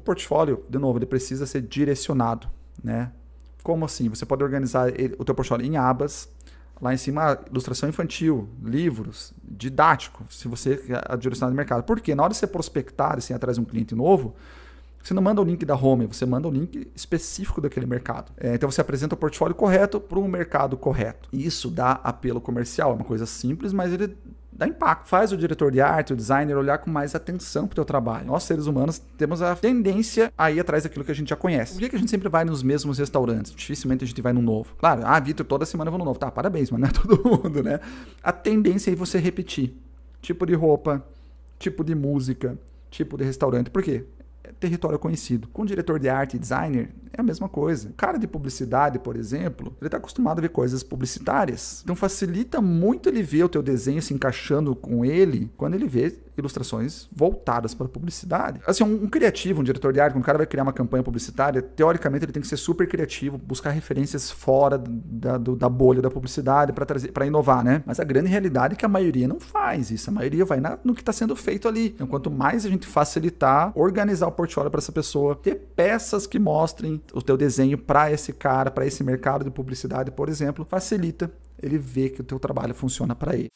O portfólio, de novo, ele precisa ser direcionado, né? Como assim? Você pode organizar o teu portfólio em abas, lá em cima ilustração infantil, livros, didático, se você a direcionar no mercado. Por quê? Na hora de você prospectar, assim, atrás de um cliente novo, você não manda o link da home, você manda o link específico daquele mercado. É, então você apresenta o portfólio correto para um mercado correto. Isso dá apelo comercial, é uma coisa simples, mas ele dá impacto. Faz o diretor de arte, o designer olhar com mais atenção pro teu trabalho. Nós, seres humanos, temos a tendência a ir atrás daquilo que a gente já conhece. Por que, que a gente sempre vai nos mesmos restaurantes? Dificilmente a gente vai no novo. Claro, ah, Vitor, toda semana eu vou no novo. Tá, parabéns, mas não é todo mundo, né? A tendência é você repetir. Tipo de roupa, tipo de música, tipo de restaurante. Por quê? território conhecido. Com diretor de arte e designer, é a mesma coisa. O cara de publicidade, por exemplo, ele está acostumado a ver coisas publicitárias. Então facilita muito ele ver o teu desenho se encaixando com ele quando ele vê ilustrações voltadas para publicidade. Assim, um, um criativo, um diretor de arte, quando um cara vai criar uma campanha publicitária, teoricamente ele tem que ser super criativo, buscar referências fora da, da bolha da publicidade para trazer, para inovar, né? Mas a grande realidade é que a maioria não faz isso. A maioria vai na, no que está sendo feito ali. Então, quanto mais a gente facilitar, organizar o portfólio para essa pessoa, ter peças que mostrem o teu desenho para esse cara, para esse mercado de publicidade, por exemplo, facilita ele ver que o teu trabalho funciona para ele.